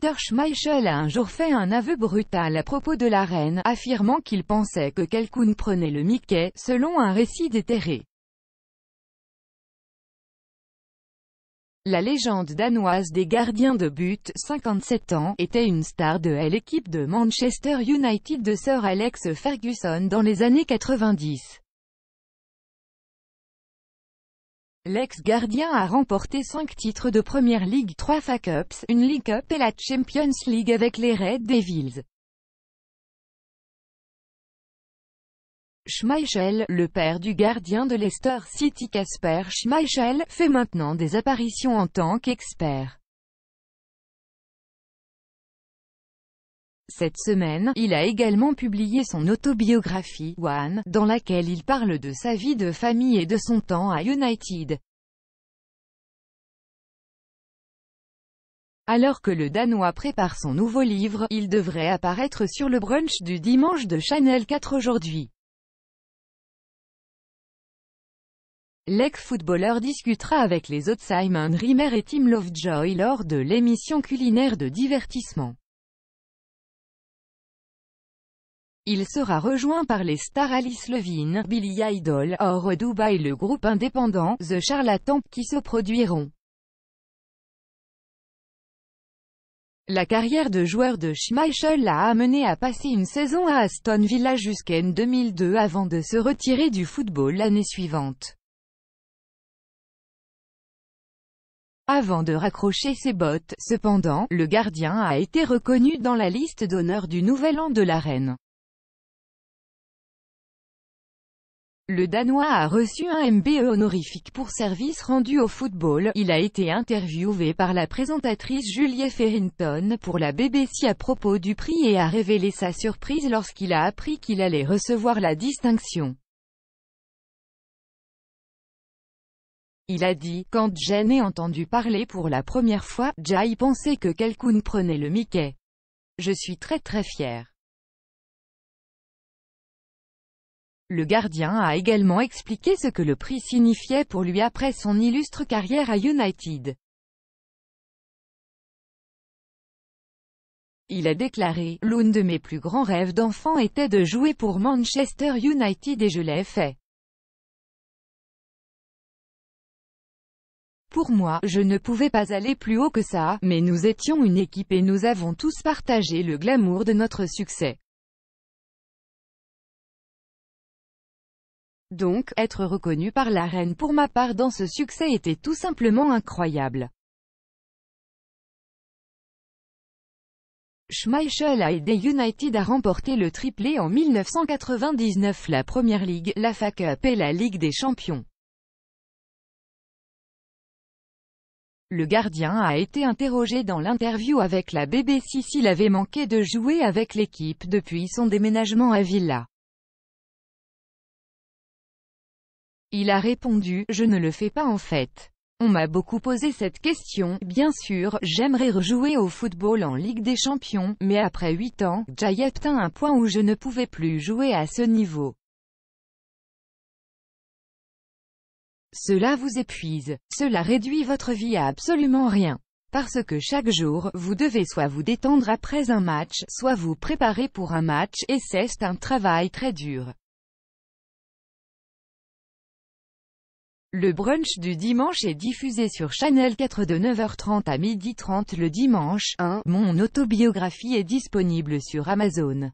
Peter Schmeichel a un jour fait un aveu brutal à propos de la reine, affirmant qu'il pensait que quelqu'un prenait le Mickey, selon un récit déterré. La légende danoise des gardiens de but, 57 ans, était une star de l'équipe de Manchester United de Sir Alex Ferguson dans les années 90. L'ex-gardien a remporté 5 titres de Première Ligue, 3 FA Cups, une League Cup et la Champions League avec les Red Devils. Schmeichel, le père du gardien de Leicester City Casper Schmeichel, fait maintenant des apparitions en tant qu'expert. Cette semaine, il a également publié son autobiographie, One, dans laquelle il parle de sa vie de famille et de son temps à United. Alors que le Danois prépare son nouveau livre, il devrait apparaître sur le brunch du dimanche de Channel 4 aujourd'hui. L'ex-footballeur discutera avec les autres Simon et Tim Lovejoy lors de l'émission culinaire de divertissement. Il sera rejoint par les stars Alice Levine, Billy Idol, Or Duba et le groupe indépendant, The Charlatan, qui se produiront. La carrière de joueur de Schmeichel l'a amené à passer une saison à Aston Villa jusqu'en 2002 avant de se retirer du football l'année suivante. Avant de raccrocher ses bottes, cependant, le gardien a été reconnu dans la liste d'honneur du Nouvel An de la Reine. Le Danois a reçu un MBE honorifique pour service rendu au football. Il a été interviewé par la présentatrice Julie Ferrington pour la BBC à propos du prix et a révélé sa surprise lorsqu'il a appris qu'il allait recevoir la distinction. Il a dit, quand Jen ai entendu parler pour la première fois, Jai pensait que quelqu'un prenait le Mickey. Je suis très très fier. Le gardien a également expliqué ce que le prix signifiait pour lui après son illustre carrière à United. Il a déclaré « L'un de mes plus grands rêves d'enfant était de jouer pour Manchester United et je l'ai fait. Pour moi, je ne pouvais pas aller plus haut que ça, mais nous étions une équipe et nous avons tous partagé le glamour de notre succès. Donc, être reconnu par la reine pour ma part dans ce succès était tout simplement incroyable. Schmeichel a aidé United à remporter le triplé en 1999 la Première Ligue, la FA Cup et la Ligue des Champions. Le gardien a été interrogé dans l'interview avec la BBC s'il avait manqué de jouer avec l'équipe depuis son déménagement à Villa. Il a répondu, je ne le fais pas en fait. On m'a beaucoup posé cette question, bien sûr, j'aimerais rejouer au football en Ligue des Champions, mais après 8 ans, j'ai atteint un point où je ne pouvais plus jouer à ce niveau. Cela vous épuise, cela réduit votre vie à absolument rien. Parce que chaque jour, vous devez soit vous détendre après un match, soit vous préparer pour un match, et c'est un travail très dur. Le brunch du dimanche est diffusé sur Channel 4 de 9h30 à 12h30 le dimanche. 1. Mon autobiographie est disponible sur Amazon.